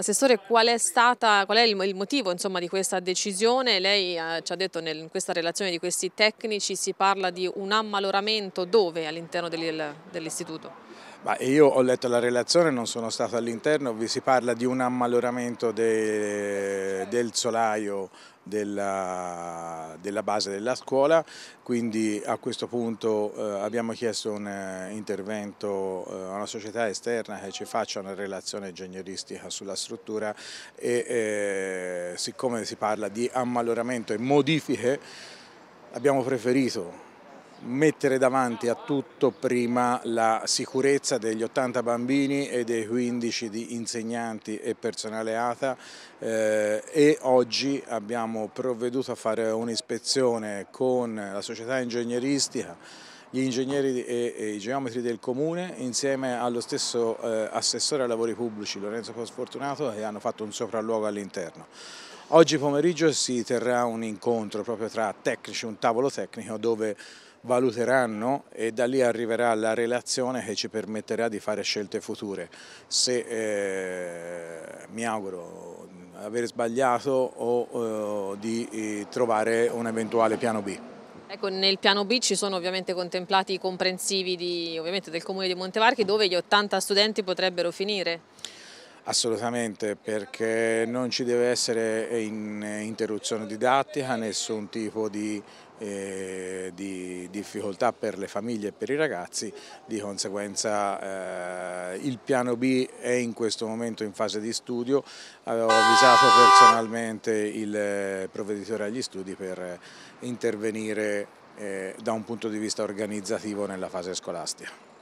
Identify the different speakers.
Speaker 1: Assessore, qual è, stata, qual è il, il, motivo insomma, di questa decisione? Lei eh, ci ha detto nel, in questa relazione di questi tecnici si parla di un ammaloramento dove all'interno dell'istituto?
Speaker 2: Dell io ho letto la relazione, non sono stato all'interno, vi si parla di un ammaloramento dei del solaio della, della, base della scuola, quindi a questo punto eh, abbiamo chiesto un eh, intervento eh, a una società esterna che ci faccia una relazione ingegneristica sulla struttura e eh, siccome si parla di ammaloramento e modifiche abbiamo preferito mettere davanti a tutto prima la sicurezza degli 80 bambini e dei 15 di insegnanti e personale ATA eh, e oggi abbiamo provveduto a fare un'ispezione con la società ingegneristica gli ingegneri e, e i geometri del comune insieme allo stesso eh, assessore ai lavori pubblici Lorenzo Fosfortunato che hanno fatto un sopralluogo all'interno. Oggi pomeriggio si terrà un incontro proprio tra tecnici, un tavolo tecnico dove valuteranno e da lì arriverà la relazione che ci permetterà di fare scelte future. Se eh, mi auguro di aver sbagliato o eh, di eh, trovare un eventuale piano B.
Speaker 1: Ecco, nel piano B ci sono ovviamente contemplati i comprensivi di, del comune di Montevarchi dove gli 80 studenti potrebbero finire.
Speaker 2: Assolutamente, perché non ci deve essere eh, in eh, interruzione didattica nessun tipo di, eh, di difficoltà per le famiglie e per i ragazzi, di conseguenza eh, il piano B è in questo momento in fase di studio, avevo avvisato personalmente il eh, provveditore agli studi per intervenire eh, da un punto di vista organizzativo nella fase scolastica.